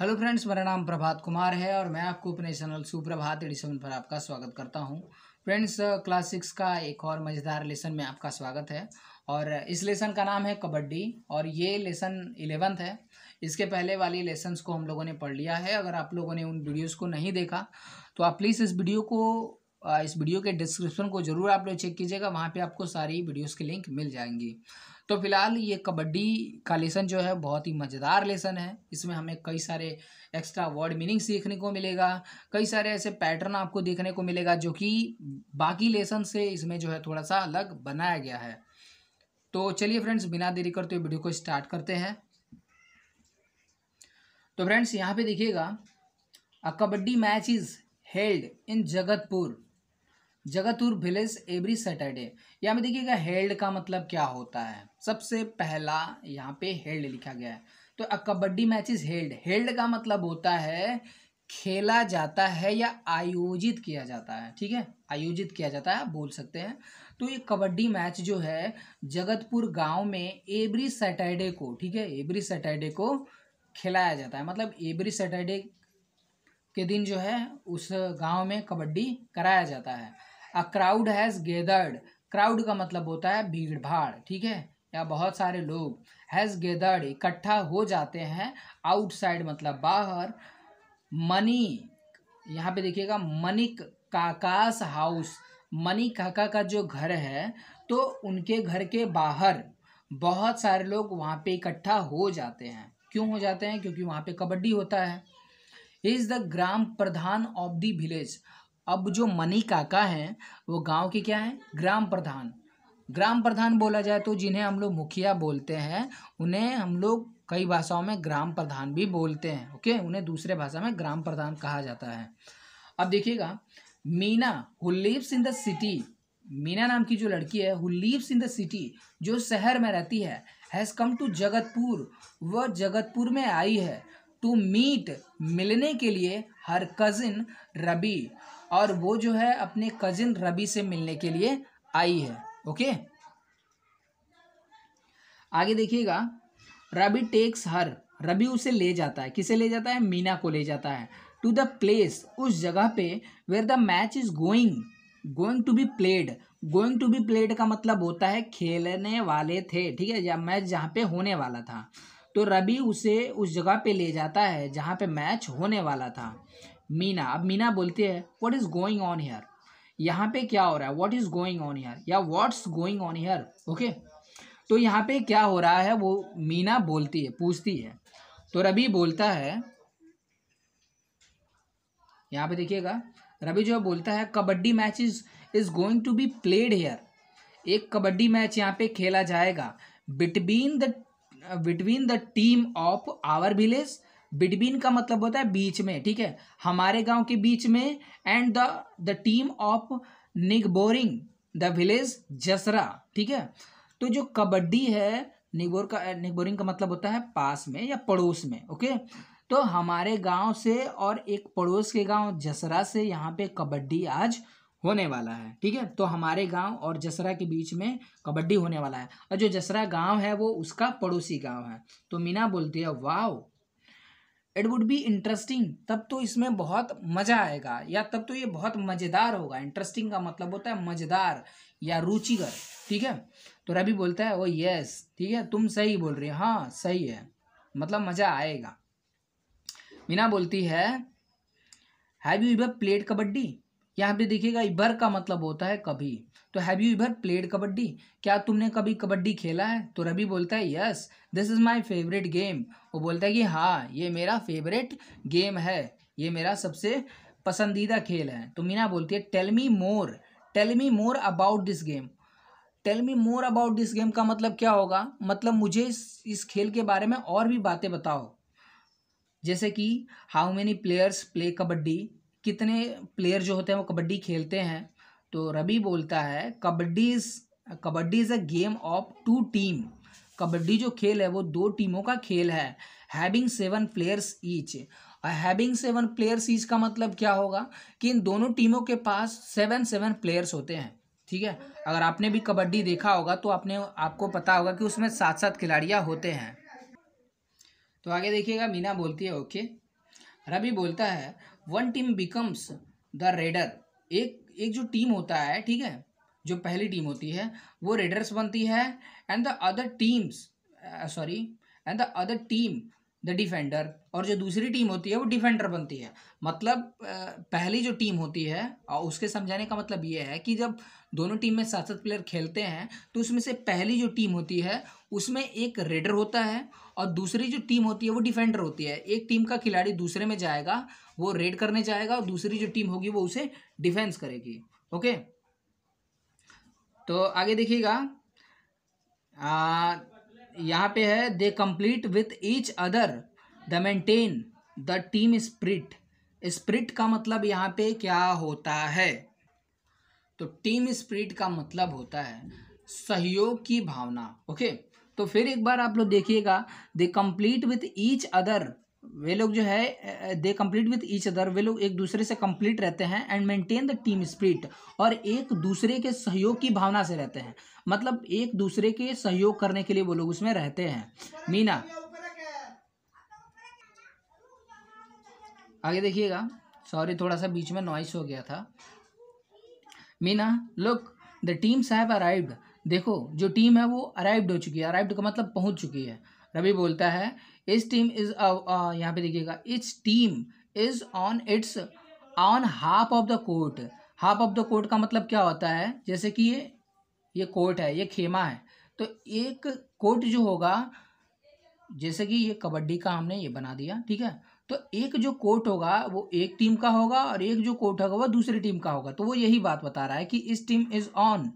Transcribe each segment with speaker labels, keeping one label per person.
Speaker 1: hello friends मेरा नाम प्रभात कुमार है और मैं आपको अपने चैनल सुप्रभात एडिशन पर आपका स्वागत करता हूं फ्रेंड्स क्लास सिक्स का एक और मज़ेदार लेसन में आपका स्वागत है और इस लेसन का नाम है कबड्डी और ये लेसन इलेवंथ है इसके पहले वाली लेसन्स को हम लोगों ने पढ़ लिया है अगर आप लोगों ने उन वीडियोज़ को नहीं देखा तो आप प्लीज़ इस वीडियो को इस वीडियो के डिस्क्रिप्शन को ज़रूर आप लोग चेक कीजिएगा वहाँ पे आपको सारी वीडियोस के लिंक मिल जाएंगी तो फिलहाल ये कबड्डी का लेसन जो है बहुत ही मज़ेदार लेसन है इसमें हमें कई सारे एक्स्ट्रा वर्ड मीनिंग सीखने को मिलेगा कई सारे ऐसे पैटर्न आपको देखने को मिलेगा जो कि बाकी लेसन से इसमें जो है थोड़ा सा अलग बनाया गया है तो चलिए फ्रेंड्स बिना देरी करते हुए वीडियो को स्टार्ट करते हैं तो फ्रेंड्स यहाँ पे देखिएगा a kabaddi match is held in Jagatpur Jagatur village every Saturday यहाँ पे देखिएगा हेल्ड का मतलब क्या होता है सबसे पहला यहाँ पे हेल्ड लिखा गया है तो a kabaddi match is held held का मतलब होता है खेला जाता है या आयोजित किया जाता है ठीक है आयोजित किया जाता है आप बोल सकते हैं तो ये कबड्डी मैच जो है जगतपुर गांव में एवरी सैटरडे को ठीक है एवरी सैटरडे को खिलाया जाता है मतलब एवरी सैटरडे के दिन जो है उस गांव में कबड्डी कराया जाता है a crowd has gathered crowd का मतलब होता है भीड़ भाड़ ठीक है या बहुत सारे लोग हैज़ गेदर्ड इकट्ठा हो जाते हैं आउटसाइड मतलब बाहर मनी यहाँ पे देखिएगा मनिक काकास हाउस मनी काका का जो घर है तो उनके घर के बाहर बहुत सारे लोग वहाँ पे इकट्ठा हो जाते हैं क्यों हो जाते हैं क्योंकि वहाँ पे कबड्डी होता है is the gram pradhan of the village अब जो मनी काका हैं वो गांव के क्या हैं ग्राम प्रधान ग्राम प्रधान बोला जाए तो जिन्हें हम लोग मुखिया बोलते हैं उन्हें हम लोग कई भाषाओं में ग्राम प्रधान भी बोलते हैं ओके उन्हें दूसरे भाषा में ग्राम प्रधान कहा जाता है अब देखिएगा Meena who lives in the city Meena नाम की जो लड़की है who lives in the city जो शहर में रहती है हैज़ कम टू जगतपुर वह जगतपुर में आई है टू मीट मिलने के लिए हर कज़िन रबी और वो जो है अपने कज़िन रबी से मिलने के लिए आई है ओके आगे देखिएगा रबी टेक्स हर रबी उसे ले जाता है किसे ले जाता है मीना को ले जाता है टू द प्लेस उस जगह पे where the match is going going to be played going to be played का मतलब होता है खेलने वाले थे ठीक है या मैच जहाँ पे होने वाला था तो रवि उसे उस जगह पे ले जाता है जहाँ पे मैच होने वाला था मीना अब मीना बोलती है what is going on here यहाँ पे क्या हो रहा है what is going on here या what's going on here okay तो यहाँ पे क्या हो रहा है वो मीना बोलती है पूछती है तो रवि बोलता है यहाँ पे देखिएगा रवि जो बोलता है kabaddi match is is going to be played here एक कबड्डी मैच यहाँ पे खेला जाएगा between the between the team of our village between का मतलब होता है बीच में ठीक है हमारे गांव के बीच में and the the team of neighbouring the village Jasra ठीक है तो जो कबड्डी है निगबोर का निगबोरिंग का मतलब होता है पास में या पड़ोस में ओके तो हमारे गांव से और एक पड़ोस के गांव जसरा से यहाँ पे कबड्डी आज होने वाला है ठीक है तो हमारे गांव और जसरा के बीच में कबड्डी होने वाला है और जो जसरा गांव है वो उसका पड़ोसी गांव है तो मीना बोलती है wow it would be interesting तब तो इसमें बहुत मज़ा आएगा या तब तो ये बहुत मज़ेदार होगा इंटरेस्टिंग का मतलब होता है मज़ेदार या रुचिकर ठीक है तो रवि बोलता है ओ यस ठीक है तुम सही बोल रही हो हाँ सही है मतलब मज़ा आएगा मीना बोलती है have you ever played kabaddi यहाँ पे देखिएगा इभर का मतलब होता है कभी तो have you ever played kabaddi क्या तुमने कभी कबड्डी खेला है तो रवि बोलता है yes this is my favourite game वो बोलता है कि हाँ ये मेरा फेवरेट गेम है ये मेरा सबसे पसंदीदा खेल है तो मीना बोलती है tell me more tell me more about this game tell me more about this game का मतलब क्या होगा मतलब मुझे इस इस खेल के बारे में और भी बातें बताओ जैसे कि how many players play kabaddi कितने प्लेयर जो होते हैं वो कबड्डी खेलते हैं तो रवि बोलता है kabaddi is kabaddi is a game of two team kabaddi जो खेल है वो दो टीमों का खेल है हैविंग सेवन प्लेयर्स ईच और हैविंग सेवन प्लेयर्स ईच का मतलब क्या होगा कि इन दोनों टीमों के पास सेवन सेवन प्लेयर्स होते हैं ठीक है अगर आपने भी कबड्डी देखा होगा तो आपने आपको पता होगा कि उसमें सात सात खिलाड़ियाँ होते हैं तो आगे देखिएगा मीना बोलती है ओके रवि बोलता है one team becomes the raider एक एक जो टीम होता है ठीक है जो पहली टीम होती है वो रेडर्स बनती है and the other teams sorry and the other team the defender और जो दूसरी टीम होती है वो डिफेंडर बनती है मतलब पहली जो टीम होती है और उसके समझाने का मतलब ये है कि जब दोनों टीम में सात सात प्लेयर खेलते हैं तो उसमें से पहली जो टीम होती है उसमें एक रेडर होता है और दूसरी जो टीम होती है वो डिफेंडर होती है एक टीम का खिलाड़ी दूसरे में जाएगा वो रेड करने जाएगा और दूसरी जो टीम होगी वो उसे डिफेंस करेगी ओके तो आगे देखिएगा यहाँ पे है they complete with each other the maintain the team spirit spirit का मतलब यहाँ पे क्या होता है तो टीम स्प्रिट का मतलब होता है सहयोग की भावना ओके तो फिर एक बार आप लोग देखिएगा they complete with each other वे लोग जो है they complete with each other वे लोग एक दूसरे से कंप्लीट रहते हैं and maintain the team spirit और एक दूसरे के सहयोग की भावना से रहते हैं मतलब एक दूसरे के सहयोग करने के लिए वो लोग उसमें रहते हैं मीना आगे देखिएगा सॉरी थोड़ा सा बीच में नॉइस हो गया था Meena look the teams have arrived देखो जो टीम है वो अराइव्ड हो चुकी है अराइव्ड का मतलब पहुंच चुकी है रवि बोलता है इस टीम इज यहाँ पे देखिएगा its team is on its on half of the court half of the court का मतलब क्या होता है जैसे कि ये ये कोर्ट है ये खेमा है तो एक कोर्ट जो होगा जैसे कि ये कबड्डी का हमने ये बना दिया ठीक है तो एक जो कोर्ट होगा वो एक टीम का होगा और एक जो कोर्ट होगा वो दूसरी टीम का होगा तो वो यही बात बता रहा है कि इस team is on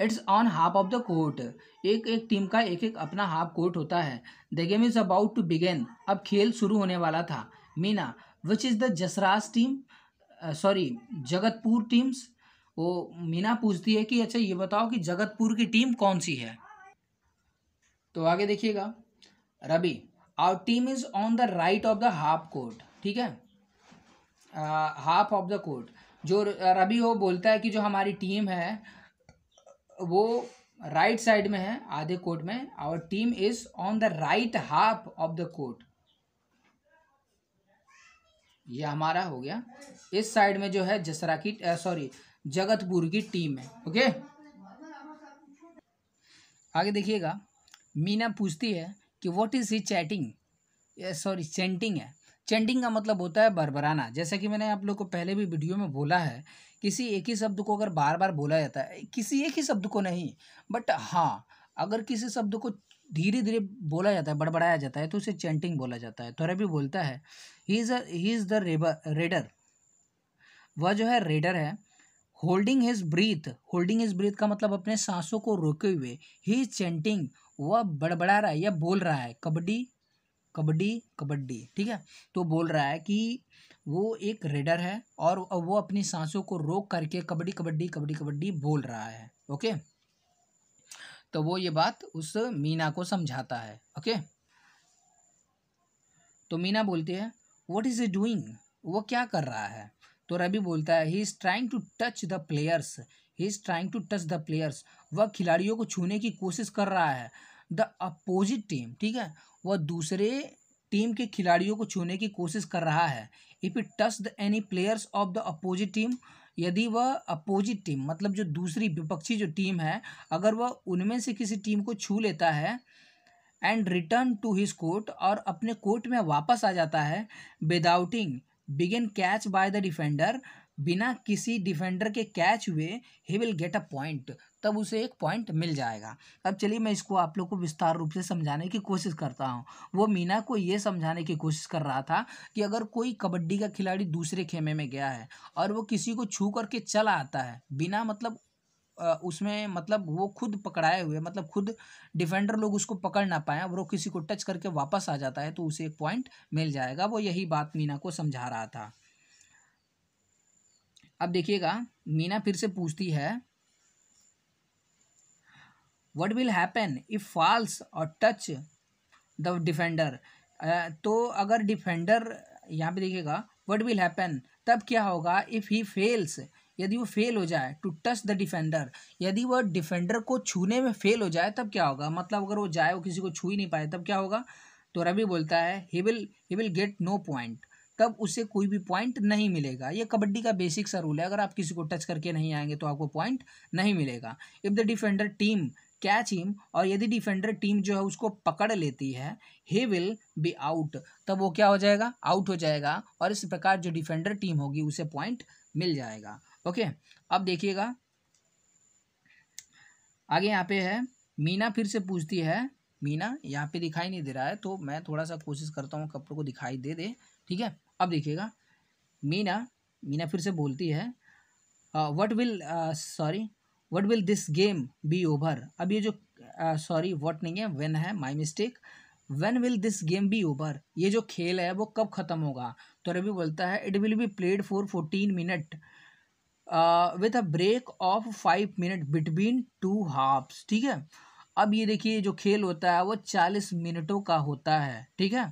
Speaker 1: its on half of the court एक एक टीम का एक एक अपना हाफ कोर्ट होता है the game is about to begin अब खेल शुरू होने वाला था Meena which is the Jasraj team sorry Jagatpur teams वो मीना पूछती है कि अच्छा ये बताओ कि जगतपुर की टीम कौन सी है तो आगे देखिएगा Ravi our team is on the right of the half court ठीक है हाफ ऑफ द कोर्ट जो रवि वो बोलता है कि जो हमारी टीम है वो राइट right साइड में है आधे कोर्ट में our team is on the right half of the court ये हमारा हो गया इस साइड में जो है जसरा की सॉरी जगतपुर की टीम है ओके आगे देखिएगा मीना पूछती है कि what is he chatting sorry chanting है चेंटिंग का मतलब होता है बरबराना जैसा कि मैंने आप लोग को पहले भी वीडियो में बोला है किसी एक ही शब्द को अगर बार बार बोला जाता है किसी एक ही शब्द को नहीं बट हाँ अगर किसी शब्द को धीरे धीरे बोला जाता है बड़बड़ाया जाता है तो उसे चेंटिंग बोला जाता है थोड़ा भी बोलता है he is he is the raider वह जो है रेडर है holding his breath holding his breath का मतलब अपने सांसों को रोके हुए ही इज चेंटिंग वह बड़बड़ा रहा है या बोल रहा है कबड्डी कबड्डी कबड्डी ठीक है तो बोल रहा है कि वो एक रेडर है और वो अपनी सांसों को रोक करके कबड्डी कबड्डी कबड्डी कबड्डी बोल रहा है ओके तो वो ये बात उस मीना को समझाता है ओके तो मीना बोलती है वट इज़ ए डूइंग वो क्या कर रहा है तो रवि बोलता है he is trying to touch the players he is trying to touch the players वह खिलाड़ियों को छूने की कोशिश कर रहा है द अपोजिट टीम ठीक है वह दूसरे टीम के खिलाड़ियों को छूने की कोशिश कर रहा है if it touch the any players of the opposite team यदि वह अपोजिट टीम मतलब जो दूसरी विपक्षी जो टीम है अगर वह उनमें से किसी टीम को छू लेता है and return to his court और अपने कोर्ट में वापस आ जाता है विदाउटिंग begin catch by the defender बिना किसी डिफेंडर के कैच हुए ही विल गेट अ पॉइंट तब उसे एक पॉइंट मिल जाएगा अब चलिए मैं इसको आप लोग को विस्तार रूप से समझाने की कोशिश करता हूँ वो मीना को ये समझाने की कोशिश कर रहा था कि अगर कोई कबड्डी का खिलाड़ी दूसरे खेमे में गया है और वो किसी को छू करके चला आता है बिना मतलब उसमें मतलब वो खुद पकड़ाए हुए मतलब खुद डिफेंडर लोग उसको पकड़ ना पाए वो किसी को टच करके वापस आ जाता है तो उसे एक पॉइंट मिल जाएगा वो यही बात मीना को समझा रहा था अब देखिएगा मीना फिर से पूछती है what will happen if falls और टच द डिफेंडर तो अगर डिफेंडर यहाँ पे देखिएगा वट विल हैपन तब क्या होगा इफ़ ही फेल्स यदि वो फेल हो जाए टू टच द डिफेंडर यदि वह डिफेंडर को छूने में फेल हो जाए तब क्या होगा मतलब अगर वो जाए वो किसी को छू ही नहीं पाए तब क्या होगा तो रवि बोलता है he will he will get no point तब उसे कोई भी पॉइंट नहीं मिलेगा ये कबड्डी का बेसिक सा रूल है अगर आप किसी को टच करके नहीं आएंगे तो आपको पॉइंट नहीं मिलेगा if the defender team catch him और यदि डिफेंडर टीम जो है उसको पकड़ लेती है ही विल बी आउट तब वो क्या हो जाएगा आउट हो जाएगा और इस प्रकार जो डिफेंडर टीम होगी उसे पॉइंट मिल जाएगा ओके अब देखिएगा आगे यहाँ पे है मीना फिर से पूछती है मीना यहाँ पे दिखाई नहीं दे रहा है तो मैं थोड़ा सा कोशिश करता हूँ कपड़ों को दिखाई दे दे ठीक है अब देखिएगा मीना मीना फिर से बोलती है what will sorry what will this game be over अब ये जो सॉरी uh, वट नहीं है वेन है my mistake when will this game be over ये जो खेल है वो कब ख़त्म होगा तो रवि बोलता है it will be played for fourteen minute with a break of five minute between two halves ठीक है अब ये देखिए जो खेल होता है वो चालीस मिनटों का होता है ठीक है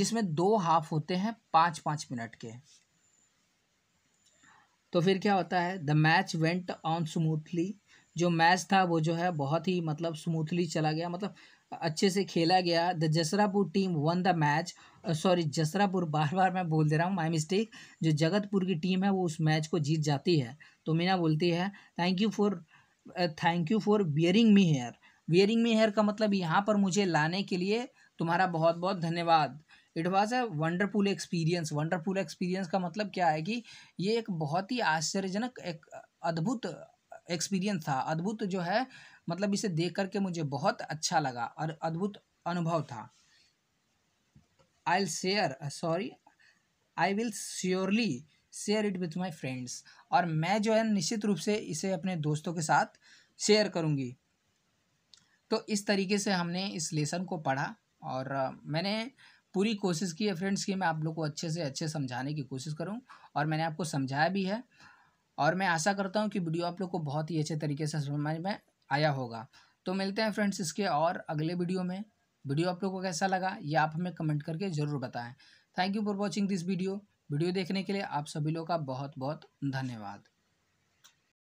Speaker 1: जिसमें दो हाफ होते हैं पाँच पाँच मिनट के तो फिर क्या होता है the match went on smoothly जो मैच था वो जो है बहुत ही मतलब स्मूथली चला गया मतलब अच्छे से खेला गया the Jasrapur team won the match sorry Jasrapur बार बार मैं बोल दे रहा हूँ माई मिस्टेक जो जगतपुर की टीम है वो उस मैच को जीत जाती है तो मीना बोलती है thank you for thank you for bearing me here wearing me here का मतलब यहाँ पर मुझे लाने के लिए तुम्हारा बहुत बहुत धन्यवाद it was a wonderful experience wonderful experience का मतलब क्या है कि ये एक बहुत ही आश्चर्यजनक एक अद्भुत एक्सपीरियंस था अद्भुत जो है मतलब इसे देख करके मुझे बहुत अच्छा लगा और अद्भुत अनुभव था I share sorry I will surely share it with my friends और मैं जो है निश्चित रूप से इसे अपने दोस्तों के साथ शेयर करूँगी तो इस तरीके से हमने इस लेसन को पढ़ा और मैंने पूरी कोशिश की है फ्रेंड्स कि मैं आप लोग को अच्छे से अच्छे समझाने की कोशिश करूँ और मैंने आपको समझाया भी है और मैं आशा करता हूँ कि वीडियो आप लोग को बहुत ही अच्छे तरीके से समझ में आया होगा तो मिलते हैं फ्रेंड्स इसके और अगले वीडियो में वीडियो आप लोग को कैसा लगा ये आप हमें कमेंट करके ज़रूर बताएं thank you for watching this video video देखने के लिए आप सभी लोग का बहुत बहुत धन्यवाद